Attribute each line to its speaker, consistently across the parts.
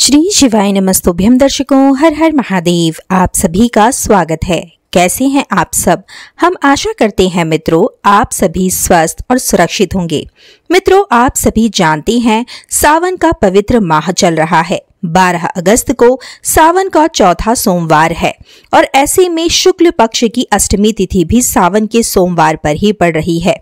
Speaker 1: श्री शिवाय नमस्तुभ्यम दर्शकों हर हर महादेव आप सभी का स्वागत है कैसे हैं आप सब हम आशा करते हैं मित्रों आप सभी स्वस्थ और सुरक्षित होंगे मित्रों आप सभी जानते हैं सावन का पवित्र माह चल रहा है 12 अगस्त को सावन का चौथा सोमवार है और ऐसे में शुक्ल पक्ष की अष्टमी तिथि भी सावन के सोमवार पर ही पड़ रही है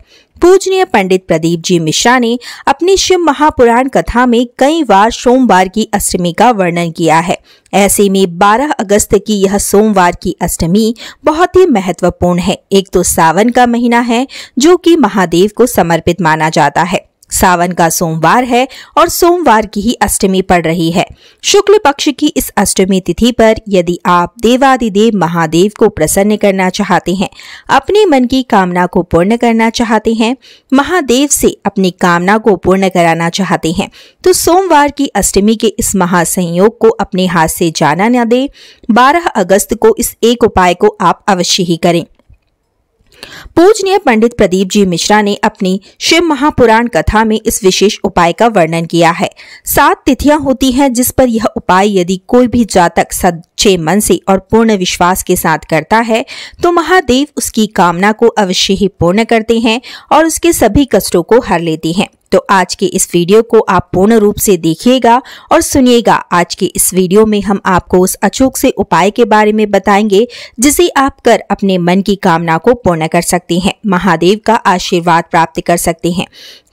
Speaker 1: पूजनीय पंडित प्रदीप जी मिश्रा ने अपनी शिव महापुराण कथा में कई बार सोमवार की अष्टमी का वर्णन किया है ऐसे में 12 अगस्त की यह सोमवार की अष्टमी बहुत ही महत्वपूर्ण है एक तो सावन का महीना है जो कि महादेव को समर्पित माना जाता है सावन का सोमवार है और सोमवार की ही अष्टमी पड़ रही है शुक्ल पक्ष की इस अष्टमी तिथि पर यदि आप देवादिदेव महादेव को प्रसन्न करना चाहते हैं अपने मन की कामना को पूर्ण करना चाहते हैं महादेव से अपनी कामना को पूर्ण कराना चाहते हैं तो सोमवार की अष्टमी के इस महासंयोग को अपने हाथ से जाना न दें बारह अगस्त को इस एक उपाय को आप अवश्य ही करें पूजनीय पंडित प्रदीप जी मिश्रा ने अपनी शिव महापुराण कथा में इस विशेष उपाय का वर्णन किया है सात तिथियां होती हैं जिस पर यह उपाय यदि कोई भी जातक सच्चे मन से और पूर्ण विश्वास के साथ करता है तो महादेव उसकी कामना को अवश्य ही पूर्ण करते हैं और उसके सभी कष्टों को हर लेते हैं तो आज के इस वीडियो को आप पूर्ण रूप से देखिएगा और सुनिएगा आज के इस वीडियो में हम आपको उस अचूक से उपाय के बारे में बताएंगे जिसे आप कर अपने मन की कामना को पूर्ण कर सकते हैं महादेव का आशीर्वाद प्राप्त कर सकते हैं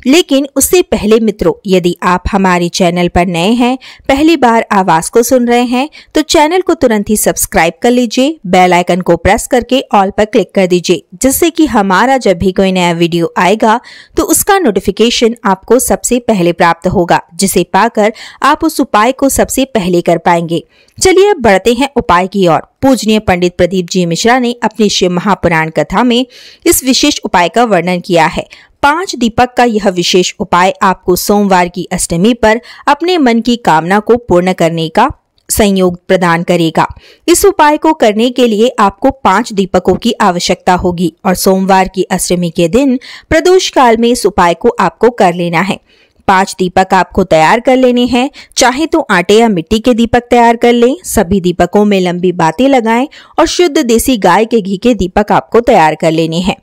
Speaker 1: लेकिन उससे पहले मित्रों यदि आप हमारे चैनल पर नए हैं पहली बार आवाज़ को सुन रहे हैं तो चैनल को तुरंत ही सब्सक्राइब कर लीजिए बेल आइकन को प्रेस करके ऑल पर क्लिक कर दीजिए जिससे कि हमारा जब भी कोई नया वीडियो आएगा तो उसका नोटिफिकेशन आपको सबसे पहले प्राप्त होगा जिसे पाकर आप उस उपाय को सबसे पहले कर पाएंगे चलिए अब बढ़ते हैं उपाय की ओर पूजनीय पंडित प्रदीप जी मिश्रा ने अपनी शिव महापुराण कथा में इस विशेष उपाय का वर्णन किया है पांच दीपक का यह विशेष उपाय आपको सोमवार की अष्टमी पर अपने मन की कामना को पूर्ण करने का संयोग प्रदान करेगा इस उपाय को करने के लिए आपको पांच दीपकों की आवश्यकता होगी और सोमवार की अष्टमी के दिन प्रदोष काल में इस उपाय को आपको कर लेना है पांच दीपक आपको तैयार कर लेने हैं चाहे तो आटे या मिट्टी के दीपक तैयार कर लें सभी दीपकों में लंबी बातें लगाएं और शुद्ध देसी गाय के घी के दीपक आपको तैयार कर लेने हैं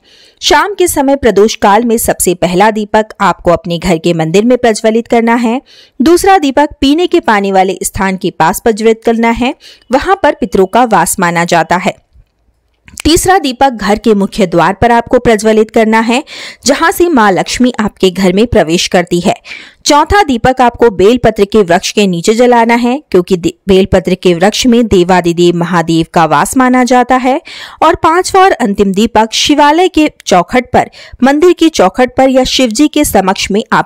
Speaker 1: शाम के समय प्रदोष काल में सबसे पहला दीपक आपको अपने घर के मंदिर में प्रज्वलित करना है दूसरा दीपक पीने के पानी वाले स्थान के पास प्रज्वलित करना है वहां पर पितरों का वास माना जाता है तीसरा दीपक घर के मुख्य द्वार पर आपको प्रज्वलित करना है जहां से माँ लक्ष्मी आपके घर में प्रवेश करती है चौथा दीपक आपको बेलपत्र के वृक्ष के नीचे जलाना है क्योंकि बेलपत्र के वृक्ष में देवादिदेव महादेव का वास माना जाता है और पांचवा और अंतिम दीपक शिवालय के चौखट पर मंदिर की चौखट पर या शिवजी के समक्ष में आप